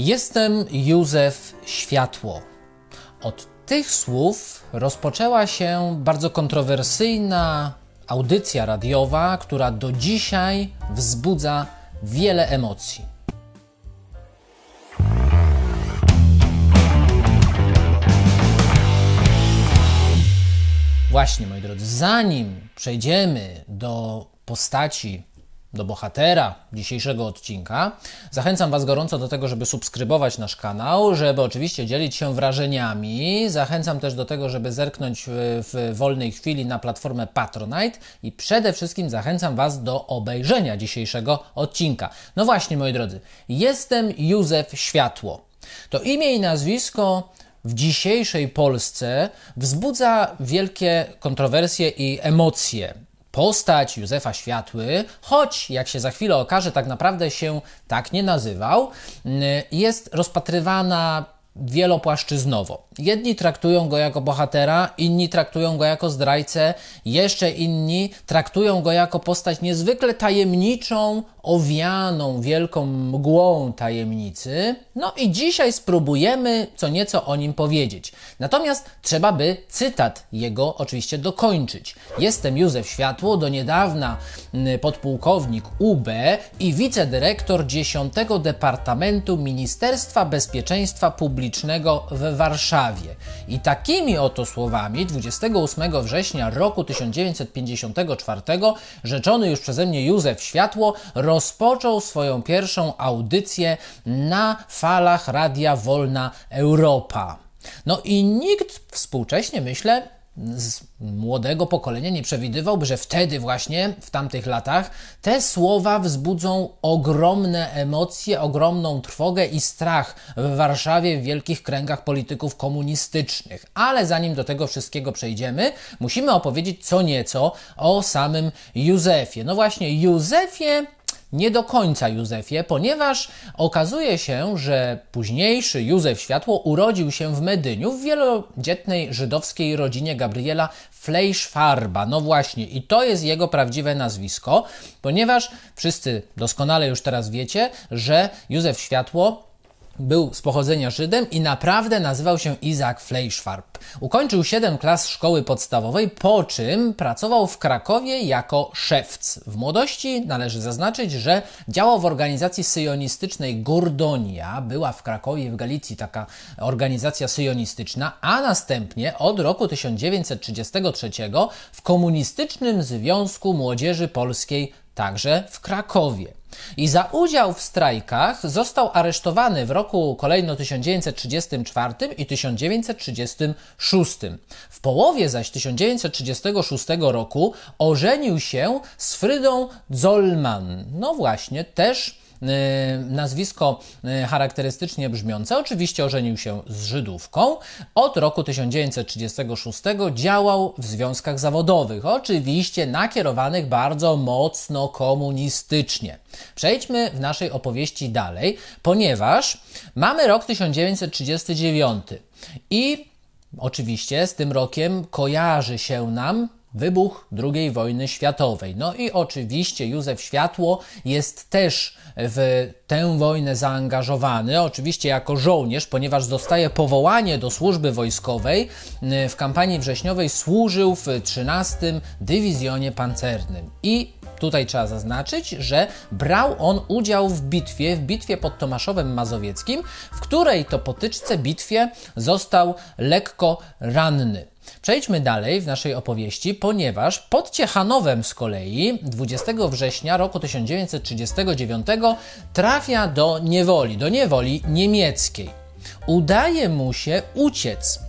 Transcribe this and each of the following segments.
Jestem Józef Światło. Od tych słów rozpoczęła się bardzo kontrowersyjna audycja radiowa, która do dzisiaj wzbudza wiele emocji. Właśnie, moi drodzy, zanim przejdziemy do postaci do bohatera dzisiejszego odcinka. Zachęcam Was gorąco do tego, żeby subskrybować nasz kanał, żeby oczywiście dzielić się wrażeniami. Zachęcam też do tego, żeby zerknąć e, w wolnej chwili na platformę Patronite i przede wszystkim zachęcam Was do obejrzenia dzisiejszego odcinka. No właśnie, moi drodzy, jestem Józef Światło. To imię i nazwisko w dzisiejszej Polsce wzbudza wielkie kontrowersje i emocje postać Józefa Światły, choć jak się za chwilę okaże, tak naprawdę się tak nie nazywał, y, jest rozpatrywana wielopłaszczyznowo. Jedni traktują go jako bohatera, inni traktują go jako zdrajcę, jeszcze inni traktują go jako postać niezwykle tajemniczą, owianą wielką mgłą tajemnicy. No i dzisiaj spróbujemy co nieco o nim powiedzieć. Natomiast trzeba by cytat jego oczywiście dokończyć. Jestem Józef Światło, do niedawna mm, podpułkownik UB i wicedyrektor 10 Departamentu Ministerstwa Bezpieczeństwa Publicznego publicznego w Warszawie. I takimi oto słowami 28 września roku 1954 rzeczony już przeze mnie Józef Światło rozpoczął swoją pierwszą audycję na falach Radia Wolna Europa. No i nikt współcześnie, myślę, z młodego pokolenia nie przewidywałby, że wtedy właśnie, w tamtych latach, te słowa wzbudzą ogromne emocje, ogromną trwogę i strach w Warszawie w wielkich kręgach polityków komunistycznych. Ale zanim do tego wszystkiego przejdziemy, musimy opowiedzieć co nieco o samym Józefie. No właśnie, Józefie nie do końca Józefie, ponieważ okazuje się, że późniejszy Józef Światło urodził się w Medyniu w wielodzietnej żydowskiej rodzinie Gabriela Fleischfarba. No właśnie, i to jest jego prawdziwe nazwisko, ponieważ wszyscy doskonale już teraz wiecie, że Józef Światło był z pochodzenia Żydem i naprawdę nazywał się Isaac Fleischfarb. Ukończył 7 klas szkoły podstawowej, po czym pracował w Krakowie jako szewc. W młodości należy zaznaczyć, że działał w organizacji syjonistycznej Gordonia. Była w Krakowie w Galicji taka organizacja syjonistyczna, a następnie od roku 1933 w Komunistycznym Związku Młodzieży Polskiej także w Krakowie. I za udział w strajkach został aresztowany w roku kolejno 1934 i 1936. W połowie zaś 1936 roku ożenił się z Frydą Zollman. No właśnie, też Y, nazwisko y, charakterystycznie brzmiące. Oczywiście ożenił się z Żydówką. Od roku 1936 działał w związkach zawodowych, oczywiście nakierowanych bardzo mocno komunistycznie. Przejdźmy w naszej opowieści dalej, ponieważ mamy rok 1939 i Oczywiście z tym rokiem kojarzy się nam wybuch II wojny światowej. No i oczywiście Józef Światło jest też w tę wojnę zaangażowany, oczywiście jako żołnierz, ponieważ dostaje powołanie do służby wojskowej. W kampanii wrześniowej służył w 13 Dywizjonie Pancernym i Tutaj trzeba zaznaczyć, że brał on udział w bitwie, w bitwie pod Tomaszowem Mazowieckim, w której to potyczce bitwie został lekko ranny. Przejdźmy dalej w naszej opowieści, ponieważ pod Ciechanowem z kolei 20 września roku 1939 trafia do niewoli, do niewoli niemieckiej. Udaje mu się uciec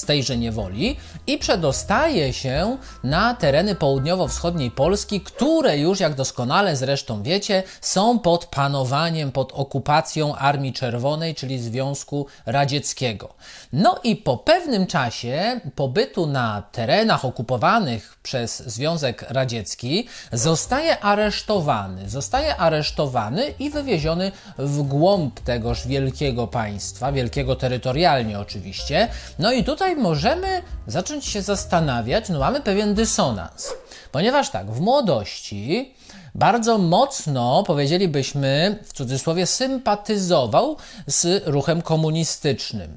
z tejże niewoli i przedostaje się na tereny południowo-wschodniej Polski, które już, jak doskonale zresztą wiecie, są pod panowaniem, pod okupacją Armii Czerwonej, czyli Związku Radzieckiego. No i po pewnym czasie pobytu na terenach okupowanych przez Związek Radziecki zostaje aresztowany. Zostaje aresztowany i wywieziony w głąb tegoż wielkiego państwa, wielkiego terytorialnie oczywiście. No i tutaj tutaj możemy zacząć się zastanawiać, no mamy pewien dysonans. Ponieważ tak, w młodości bardzo mocno, powiedzielibyśmy, w cudzysłowie, sympatyzował z ruchem komunistycznym.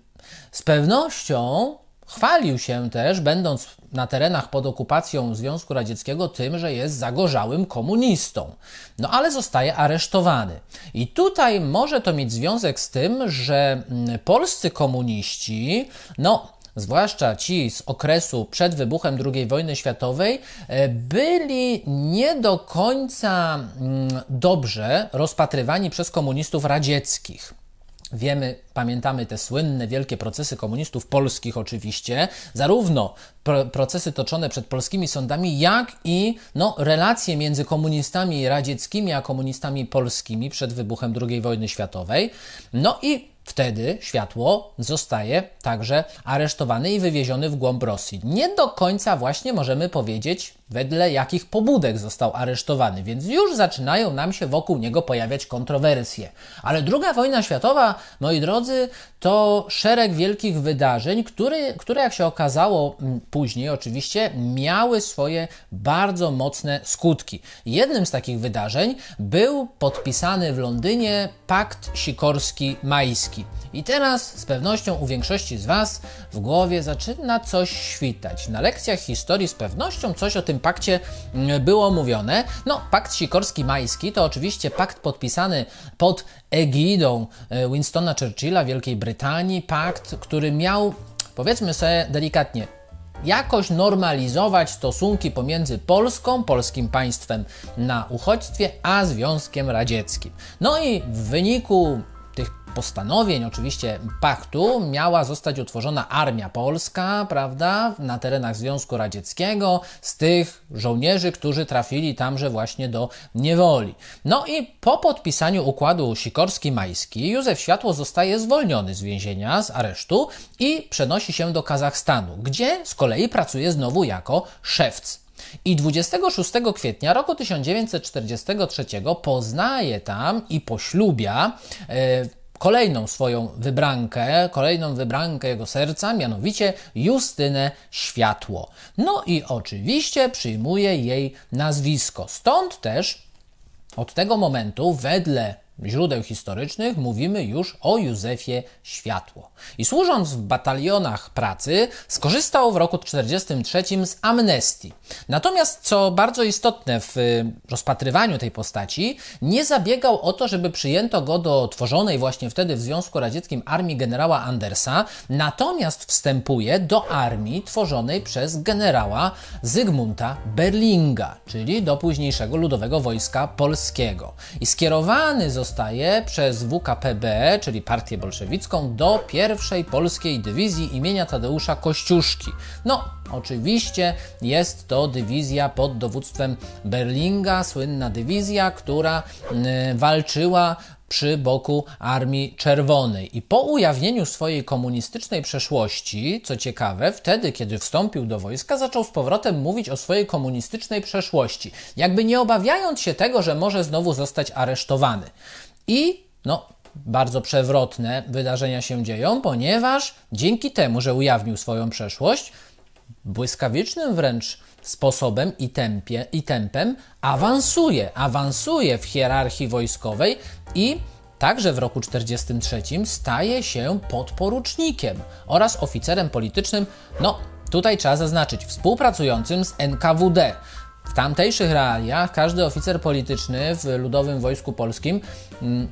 Z pewnością chwalił się też, będąc na terenach pod okupacją Związku Radzieckiego, tym, że jest zagorzałym komunistą. No ale zostaje aresztowany. I tutaj może to mieć związek z tym, że mm, polscy komuniści, no, zwłaszcza ci z okresu przed wybuchem II wojny światowej, e, byli nie do końca mm, dobrze rozpatrywani przez komunistów radzieckich. Wiemy, pamiętamy te słynne wielkie procesy komunistów polskich, oczywiście, zarówno procesy toczone przed polskimi sądami, jak i no, relacje między komunistami radzieckimi a komunistami polskimi przed wybuchem II wojny światowej. No i Wtedy światło zostaje także aresztowany i wywieziony w głąb Rosji. Nie do końca właśnie możemy powiedzieć, wedle jakich pobudek został aresztowany, więc już zaczynają nam się wokół niego pojawiać kontrowersje. Ale II wojna światowa, moi drodzy, to szereg wielkich wydarzeń, które, które jak się okazało mm, później, oczywiście, miały swoje bardzo mocne skutki. Jednym z takich wydarzeń był podpisany w Londynie Pakt Sikorski-Majski. I teraz z pewnością u większości z Was w głowie zaczyna coś świtać. Na lekcjach historii z pewnością coś o tym tym pakcie mm, było mówione. No, pakt Sikorski-Majski to oczywiście pakt podpisany pod egidą e, Winstona Churchilla Wielkiej Brytanii, pakt, który miał, powiedzmy sobie delikatnie, jakoś normalizować stosunki pomiędzy Polską, polskim państwem na uchodźstwie, a Związkiem Radzieckim. No i w wyniku postanowień oczywiście paktu miała zostać utworzona armia polska, prawda, na terenach Związku Radzieckiego z tych żołnierzy, którzy trafili tamże właśnie do niewoli. No i po podpisaniu układu Sikorski-Majski Józef Światło zostaje zwolniony z więzienia, z aresztu i przenosi się do Kazachstanu, gdzie z kolei pracuje znowu jako szewc. I 26 kwietnia roku 1943 poznaje tam i poślubia e, kolejną swoją wybrankę, kolejną wybrankę jego serca, mianowicie Justynę Światło. No i oczywiście przyjmuje jej nazwisko. Stąd też od tego momentu wedle źródeł historycznych mówimy już o Józefie Światło. I służąc w batalionach pracy, skorzystał w roku 1943 z amnestii. Natomiast, co bardzo istotne w y, rozpatrywaniu tej postaci, nie zabiegał o to, żeby przyjęto go do tworzonej właśnie wtedy w Związku Radzieckim armii generała Andersa, natomiast wstępuje do armii tworzonej przez generała Zygmunta Berlinga, czyli do późniejszego Ludowego Wojska Polskiego. I skierowany został zostaje przez WKPB, czyli partię bolszewicką, do pierwszej polskiej dywizji imienia Tadeusza Kościuszki. No, oczywiście jest to dywizja pod dowództwem Berlinga, słynna dywizja, która mm, walczyła przy boku Armii Czerwonej. I po ujawnieniu swojej komunistycznej przeszłości, co ciekawe, wtedy, kiedy wstąpił do wojska, zaczął z powrotem mówić o swojej komunistycznej przeszłości, jakby nie obawiając się tego, że może znowu zostać aresztowany. I no, bardzo przewrotne wydarzenia się dzieją, ponieważ dzięki temu, że ujawnił swoją przeszłość, błyskawicznym wręcz sposobem i, tempie, i tempem awansuje, awansuje w hierarchii wojskowej i Także w roku 1943 staje się podporucznikiem oraz oficerem politycznym, no tutaj trzeba zaznaczyć, współpracującym z NKWD. W tamtejszych realiach każdy oficer polityczny w Ludowym Wojsku Polskim, mm,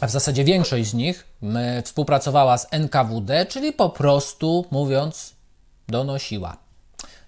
a w zasadzie większość z nich, mm, współpracowała z NKWD, czyli po prostu mówiąc, donosiła.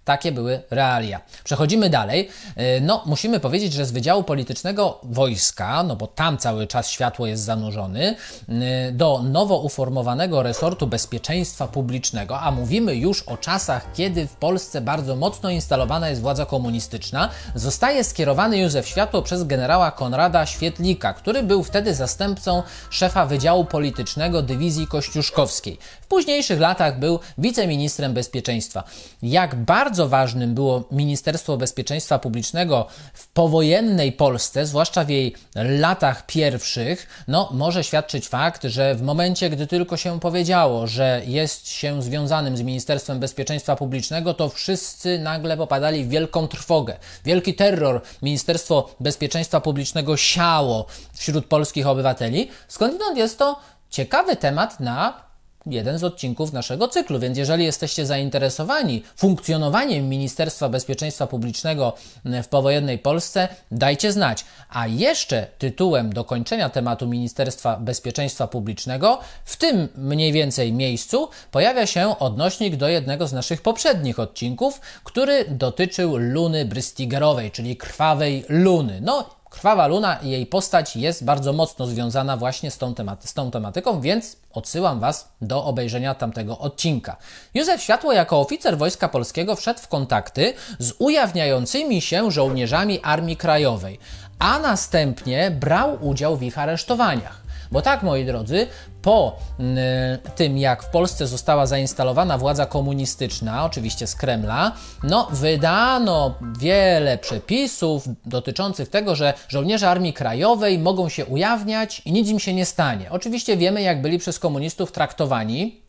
Takie były realia. Przechodzimy dalej. E, no, musimy powiedzieć, że z Wydziału Politycznego Wojska, no bo tam cały czas światło jest zanurzony, e, do nowo uformowanego resortu bezpieczeństwa publicznego, a mówimy już o czasach, kiedy w Polsce bardzo mocno instalowana jest władza komunistyczna, zostaje skierowany Józef Światło przez generała Konrada Świetlika, który był wtedy zastępcą szefa Wydziału Politycznego Dywizji Kościuszkowskiej. W późniejszych latach był wiceministrem bezpieczeństwa. Jak bardzo bardzo ważnym było Ministerstwo Bezpieczeństwa Publicznego w powojennej Polsce, zwłaszcza w jej latach pierwszych, no może świadczyć fakt, że w momencie, gdy tylko się powiedziało, że jest się związanym z Ministerstwem Bezpieczeństwa Publicznego, to wszyscy nagle popadali w wielką trwogę. Wielki terror Ministerstwo Bezpieczeństwa Publicznego siało wśród polskich obywateli. Skądinąd jest to ciekawy temat na jeden z odcinków naszego cyklu. Więc jeżeli jesteście zainteresowani funkcjonowaniem Ministerstwa Bezpieczeństwa Publicznego mm, w powojennej Polsce, dajcie znać. A jeszcze tytułem dokończenia tematu Ministerstwa Bezpieczeństwa Publicznego, w tym mniej więcej miejscu, pojawia się odnośnik do jednego z naszych poprzednich odcinków, który dotyczył luny Brystigerowej, czyli krwawej luny. No Krwawa Luna i jej postać jest bardzo mocno związana właśnie z tą, tematy, z tą tematyką, więc odsyłam Was do obejrzenia tamtego odcinka. Józef Światło jako oficer Wojska Polskiego wszedł w kontakty z ujawniającymi się żołnierzami Armii Krajowej, a następnie brał udział w ich aresztowaniach. Bo tak, moi drodzy, po mm, tym, jak w Polsce została zainstalowana władza komunistyczna, oczywiście z Kremla, no, wydano wiele przepisów dotyczących tego, że żołnierze Armii Krajowej mogą się ujawniać i nic im się nie stanie. Oczywiście wiemy, jak byli przez komunistów traktowani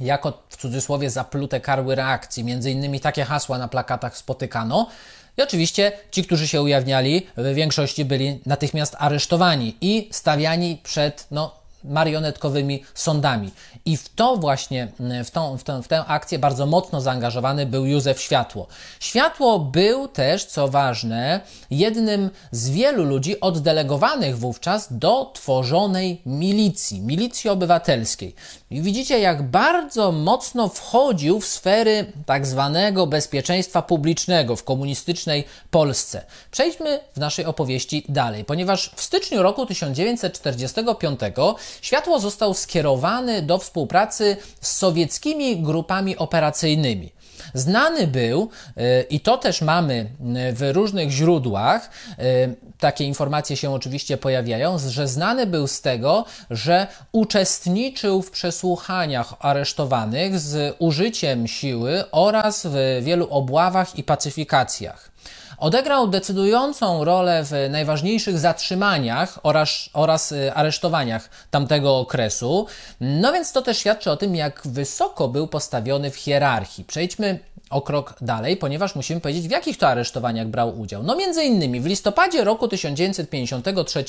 jako w cudzysłowie zaplute karły reakcji. Między innymi takie hasła na plakatach spotykano. I oczywiście ci, którzy się ujawniali, w większości byli natychmiast aresztowani i stawiani przed no, marionetkowymi sądami. I w to właśnie, w, tą, w, tą, w tę akcję bardzo mocno zaangażowany był Józef Światło. Światło był też, co ważne, jednym z wielu ludzi oddelegowanych wówczas do tworzonej milicji, milicji obywatelskiej. I widzicie, jak bardzo mocno wchodził w sfery tak zwanego bezpieczeństwa publicznego w komunistycznej Polsce. Przejdźmy w naszej opowieści dalej, ponieważ w styczniu roku 1945 Światło został skierowany do współpracy z sowieckimi grupami operacyjnymi. Znany był, e, i to też mamy e, w różnych źródłach, e, takie informacje się oczywiście pojawiają, że znany był z tego, że uczestniczył w przesłuchaniach aresztowanych z użyciem siły oraz w wielu obławach i pacyfikacjach. Odegrał decydującą rolę w najważniejszych zatrzymaniach oraz, oraz y, aresztowaniach tamtego okresu. No więc to też świadczy o tym, jak wysoko był postawiony w hierarchii. Przejdźmy o krok dalej, ponieważ musimy powiedzieć, w jakich to aresztowaniach brał udział. No między innymi w listopadzie roku 1953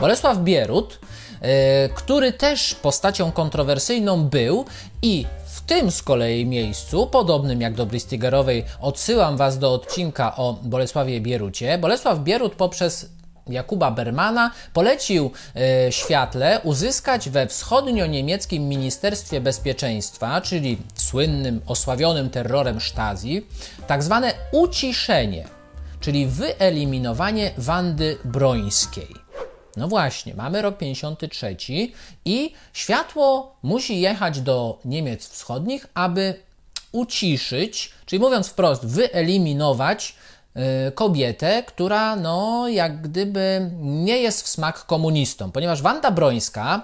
Bolesław Bierut, yy, który też postacią kontrowersyjną był i tym z kolei miejscu, podobnym jak do Bristigerowej, odsyłam Was do odcinka o Bolesławie Bierucie. Bolesław Bierut poprzez Jakuba Bermana polecił e, światle uzyskać we wschodnio-niemieckim Ministerstwie Bezpieczeństwa, czyli słynnym, osławionym terrorem Stasi, tak zwane uciszenie, czyli wyeliminowanie Wandy Brońskiej. No właśnie, mamy rok 53 i światło musi jechać do Niemiec Wschodnich, aby uciszyć, czyli mówiąc wprost, wyeliminować y, kobietę, która no jak gdyby nie jest w smak komunistom, ponieważ Wanda Brońska,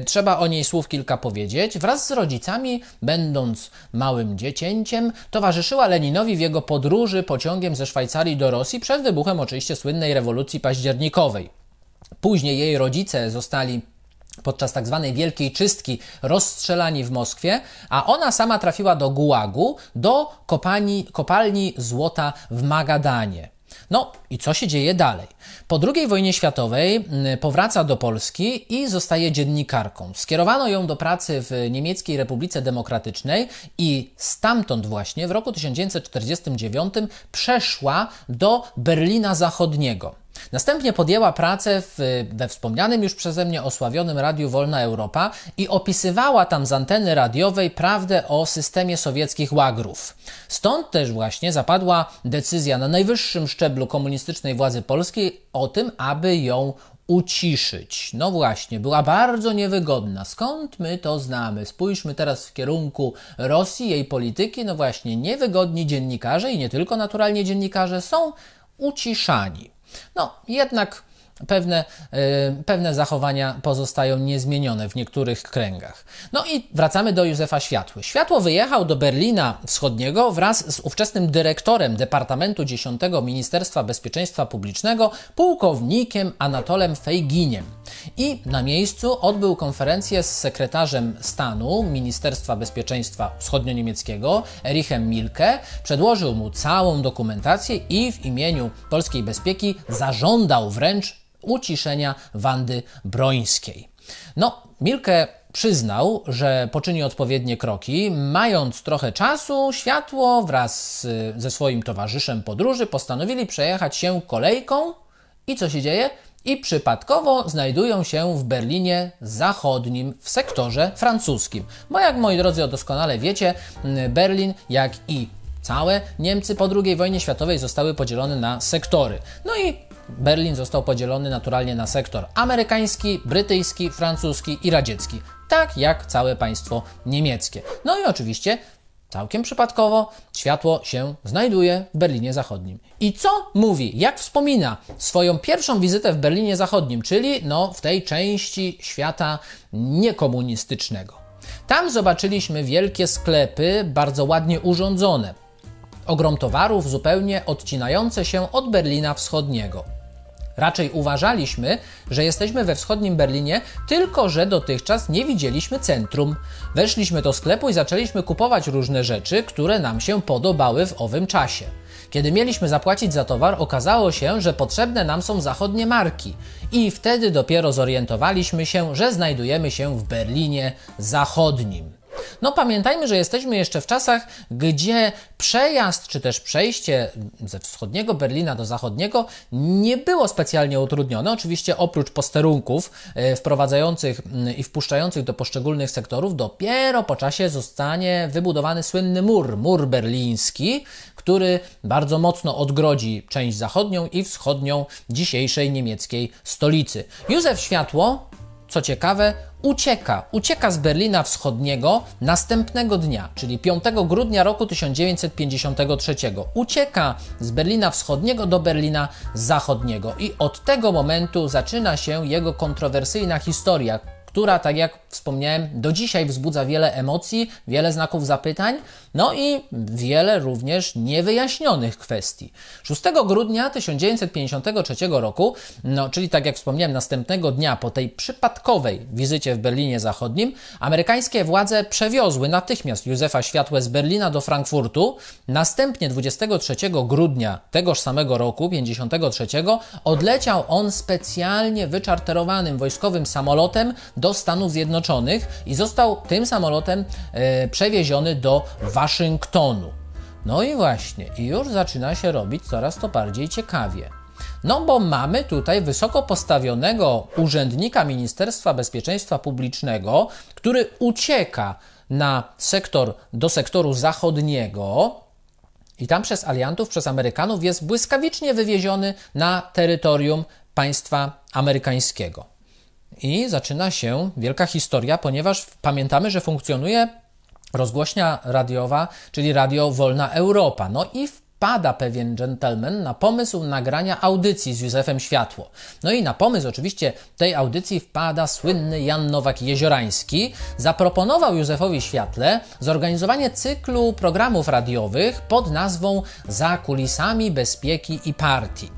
y, trzeba o niej słów kilka powiedzieć, wraz z rodzicami, będąc małym dziecięciem, towarzyszyła Leninowi w jego podróży pociągiem ze Szwajcarii do Rosji przed wybuchem oczywiście słynnej rewolucji październikowej. Później jej rodzice zostali podczas tak zwanej wielkiej czystki rozstrzelani w Moskwie, a ona sama trafiła do Gułagu, do kopalni, kopalni złota w Magadanie. No i co się dzieje dalej? Po II wojnie światowej mm, powraca do Polski i zostaje dziennikarką. Skierowano ją do pracy w Niemieckiej Republice Demokratycznej i stamtąd właśnie w roku 1949 przeszła do Berlina Zachodniego. Następnie podjęła pracę w, we wspomnianym już przeze mnie osławionym Radiu Wolna Europa i opisywała tam z anteny radiowej prawdę o systemie sowieckich łagrów. Stąd też właśnie zapadła decyzja na najwyższym szczeblu komunistycznej władzy polskiej o tym, aby ją uciszyć. No właśnie, była bardzo niewygodna. Skąd my to znamy? Spójrzmy teraz w kierunku Rosji, jej polityki. No właśnie, niewygodni dziennikarze i nie tylko naturalnie dziennikarze są uciszani. No, jednak pewne, y, pewne zachowania pozostają niezmienione w niektórych kręgach. No i wracamy do Józefa Światły. Światło wyjechał do Berlina Wschodniego wraz z ówczesnym dyrektorem Departamentu 10 Ministerstwa Bezpieczeństwa Publicznego, pułkownikiem Anatolem Fejginiem. I na miejscu odbył konferencję z sekretarzem stanu Ministerstwa Bezpieczeństwa Wschodnio-Niemieckiego Erichem Milke, przedłożył mu całą dokumentację i w imieniu polskiej bezpieki zażądał wręcz uciszenia Wandy Brońskiej. No, Milke przyznał, że poczyni odpowiednie kroki. Mając trochę czasu, światło wraz ze swoim towarzyszem podróży postanowili przejechać się kolejką. I co się dzieje? I przypadkowo znajdują się w Berlinie Zachodnim, w sektorze francuskim. Bo jak moi drodzy doskonale wiecie, Berlin, jak i Całe Niemcy po II wojnie światowej zostały podzielone na sektory. No i Berlin został podzielony naturalnie na sektor amerykański, brytyjski, francuski i radziecki, tak jak całe państwo niemieckie. No i oczywiście Całkiem przypadkowo światło się znajduje w Berlinie Zachodnim. I co mówi, jak wspomina swoją pierwszą wizytę w Berlinie Zachodnim, czyli no, w tej części świata niekomunistycznego. Tam zobaczyliśmy wielkie sklepy, bardzo ładnie urządzone. Ogrom towarów zupełnie odcinające się od Berlina Wschodniego. Raczej uważaliśmy, że jesteśmy we wschodnim Berlinie, tylko że dotychczas nie widzieliśmy centrum. Weszliśmy do sklepu i zaczęliśmy kupować różne rzeczy, które nam się podobały w owym czasie. Kiedy mieliśmy zapłacić za towar, okazało się, że potrzebne nam są zachodnie marki. I wtedy dopiero zorientowaliśmy się, że znajdujemy się w Berlinie Zachodnim. No pamiętajmy, że jesteśmy jeszcze w czasach, gdzie przejazd czy też przejście ze wschodniego Berlina do zachodniego nie było specjalnie utrudnione. Oczywiście oprócz posterunków e, wprowadzających mm, i wpuszczających do poszczególnych sektorów, dopiero po czasie zostanie wybudowany słynny mur, mur berliński, który bardzo mocno odgrodzi część zachodnią i wschodnią dzisiejszej niemieckiej stolicy. Józef Światło, co ciekawe, ucieka. Ucieka z Berlina Wschodniego następnego dnia, czyli 5 grudnia roku 1953. Ucieka z Berlina Wschodniego do Berlina Zachodniego i od tego momentu zaczyna się jego kontrowersyjna historia, która, tak jak wspomniałem, do dzisiaj wzbudza wiele emocji, wiele znaków zapytań, no i wiele również niewyjaśnionych kwestii. 6 grudnia 1953 roku, no, czyli tak jak wspomniałem, następnego dnia po tej przypadkowej wizycie w Berlinie Zachodnim, amerykańskie władze przewiozły natychmiast Józefa Światła z Berlina do Frankfurtu. Następnie 23 grudnia tegoż samego roku, 53, odleciał on specjalnie wyczarterowanym wojskowym samolotem do do Stanów Zjednoczonych i został tym samolotem e, przewieziony do Waszyngtonu. No i właśnie, i już zaczyna się robić coraz to bardziej ciekawie. No bo mamy tutaj wysoko postawionego urzędnika Ministerstwa Bezpieczeństwa Publicznego, który ucieka na sektor, do sektoru zachodniego, i tam przez aliantów, przez Amerykanów jest błyskawicznie wywieziony na terytorium państwa amerykańskiego. I zaczyna się wielka historia, ponieważ pamiętamy, że funkcjonuje rozgłośnia radiowa, czyli Radio Wolna Europa. No i wpada pewien gentleman na pomysł nagrania audycji z Józefem Światło. No i na pomysł oczywiście tej audycji wpada słynny Jan Nowak-Jeziorański. Zaproponował Józefowi Światle zorganizowanie cyklu programów radiowych pod nazwą Za kulisami bezpieki i partii.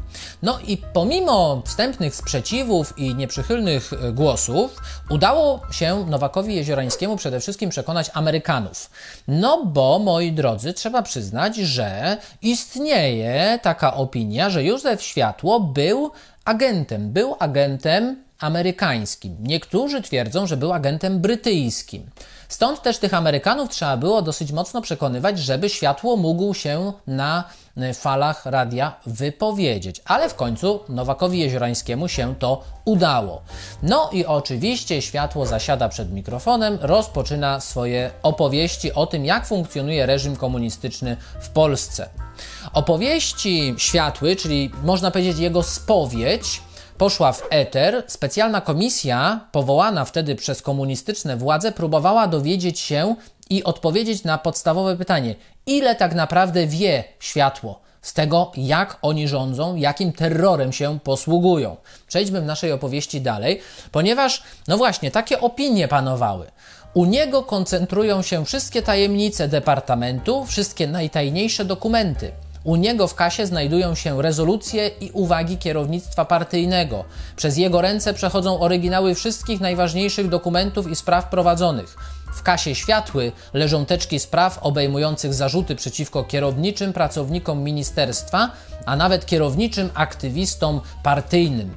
No i pomimo wstępnych sprzeciwów i nieprzychylnych e, głosów, udało się Nowakowi Jeziorańskiemu przede wszystkim przekonać Amerykanów. No bo, moi drodzy, trzeba przyznać, że istnieje taka opinia, że Józef Światło był agentem, był agentem amerykańskim. Niektórzy twierdzą, że był agentem brytyjskim. Stąd też tych Amerykanów trzeba było dosyć mocno przekonywać, żeby światło mógł się na y, falach radia wypowiedzieć. Ale w końcu Nowakowi Jeziorańskiemu się to udało. No i oczywiście światło zasiada przed mikrofonem, rozpoczyna swoje opowieści o tym, jak funkcjonuje reżim komunistyczny w Polsce. Opowieści światły, czyli można powiedzieć jego spowiedź, poszła w eter, specjalna komisja powołana wtedy przez komunistyczne władze próbowała dowiedzieć się i odpowiedzieć na podstawowe pytanie: ile tak naprawdę wie światło? z tego, jak oni rządzą, jakim terrorem się posługują. Przejdźmy w naszej opowieści dalej, ponieważ, no właśnie, takie opinie panowały. U niego koncentrują się wszystkie tajemnice departamentu, wszystkie najtajniejsze dokumenty. U niego w kasie znajdują się rezolucje i uwagi kierownictwa partyjnego. Przez jego ręce przechodzą oryginały wszystkich najważniejszych dokumentów i spraw prowadzonych. W kasie światły leżą teczki spraw obejmujących zarzuty przeciwko kierowniczym pracownikom ministerstwa, a nawet kierowniczym aktywistom partyjnym.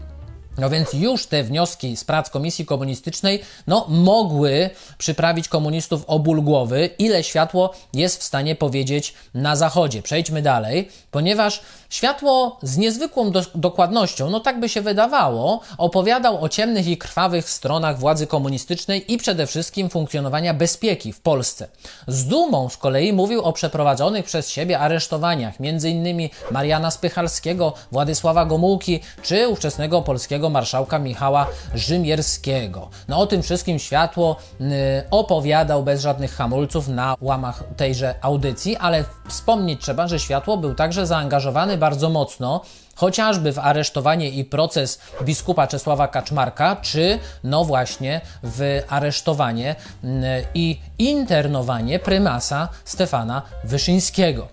No więc już te wnioski z prac Komisji Komunistycznej no, mogły przyprawić komunistów o ból głowy, ile światło jest w stanie powiedzieć na Zachodzie. Przejdźmy dalej, ponieważ Światło z niezwykłą do dokładnością, no tak by się wydawało, opowiadał o ciemnych i krwawych stronach władzy komunistycznej i przede wszystkim funkcjonowania bezpieki w Polsce. Z dumą z kolei mówił o przeprowadzonych przez siebie aresztowaniach, m.in. Mariana Spychalskiego, Władysława Gomułki czy ówczesnego polskiego marszałka Michała Rzymierskiego. No o tym wszystkim światło yy, opowiadał bez żadnych hamulców na łamach tejże audycji, ale wspomnieć trzeba, że światło był także zaangażowany bardzo mocno, chociażby w aresztowanie i proces biskupa Czesława Kaczmarka, czy no właśnie w aresztowanie mm, i internowanie prymasa Stefana Wyszyńskiego.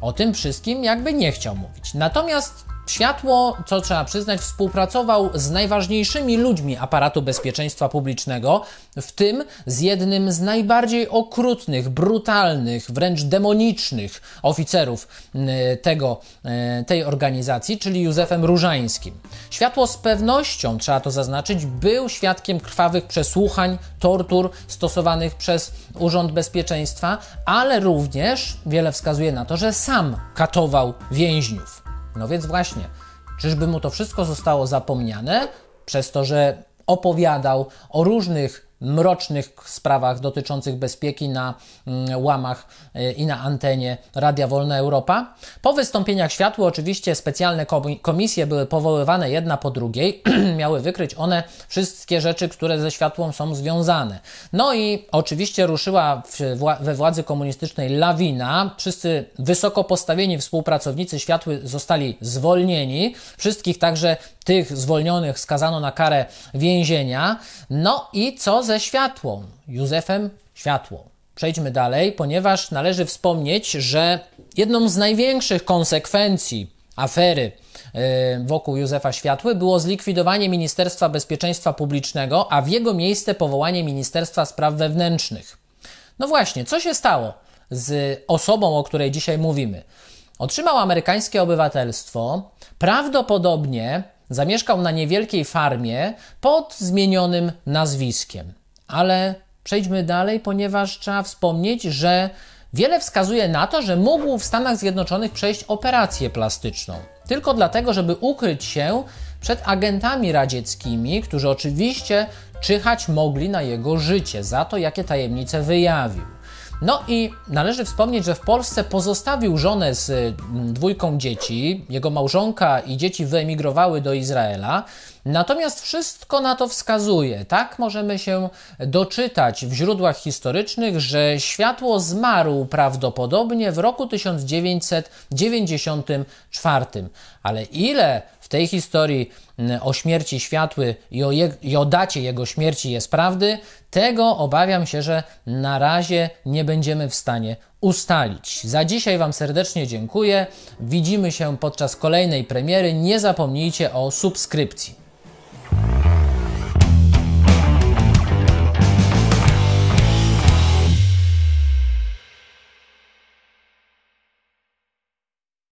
O tym wszystkim jakby nie chciał mówić. Natomiast Światło, co trzeba przyznać, współpracował z najważniejszymi ludźmi aparatu bezpieczeństwa publicznego, w tym z jednym z najbardziej okrutnych, brutalnych, wręcz demonicznych oficerów mm, tego, e, tej organizacji, czyli Józefem Różańskim. Światło z pewnością, trzeba to zaznaczyć, był świadkiem krwawych przesłuchań, tortur stosowanych przez Urząd Bezpieczeństwa, ale również wiele wskazuje na to, że sam katował więźniów. No więc właśnie, czyżby mu to wszystko zostało zapomniane przez to, że opowiadał o różnych mrocznych sprawach dotyczących bezpieki na mm, łamach e, i na antenie Radia Wolna Europa. Po wystąpieniach światła oczywiście specjalne komisje były powoływane jedna po drugiej. Miały wykryć one wszystkie rzeczy, które ze światłą są związane. No i oczywiście ruszyła we władzy komunistycznej lawina. Wszyscy wysoko postawieni współpracownicy światły zostali zwolnieni. Wszystkich także tych zwolnionych skazano na karę więzienia. No i co ze światłą? Józefem światłą. Przejdźmy dalej, ponieważ należy wspomnieć, że jedną z największych konsekwencji afery e, wokół Józefa Światły było zlikwidowanie Ministerstwa Bezpieczeństwa Publicznego, a w jego miejsce powołanie Ministerstwa Spraw Wewnętrznych. No właśnie, co się stało z osobą, o której dzisiaj mówimy? Otrzymał amerykańskie obywatelstwo, prawdopodobnie Zamieszkał na niewielkiej farmie pod zmienionym nazwiskiem. Ale przejdźmy dalej, ponieważ trzeba wspomnieć, że wiele wskazuje na to, że mógł w Stanach Zjednoczonych przejść operację plastyczną. Tylko dlatego, żeby ukryć się przed agentami radzieckimi, którzy oczywiście czyhać mogli na jego życie za to, jakie tajemnice wyjawił. No i należy wspomnieć, że w Polsce pozostawił żonę z y, dwójką dzieci. Jego małżonka i dzieci wyemigrowały do Izraela. Natomiast wszystko na to wskazuje, tak możemy się doczytać w źródłach historycznych, że światło zmarł prawdopodobnie w roku 1994. Ale ile w tej historii mm, o śmierci światły i o, je, i o dacie jego śmierci jest prawdy, tego obawiam się, że na razie nie będziemy w stanie ustalić. Za dzisiaj Wam serdecznie dziękuję. Widzimy się podczas kolejnej premiery. Nie zapomnijcie o subskrypcji.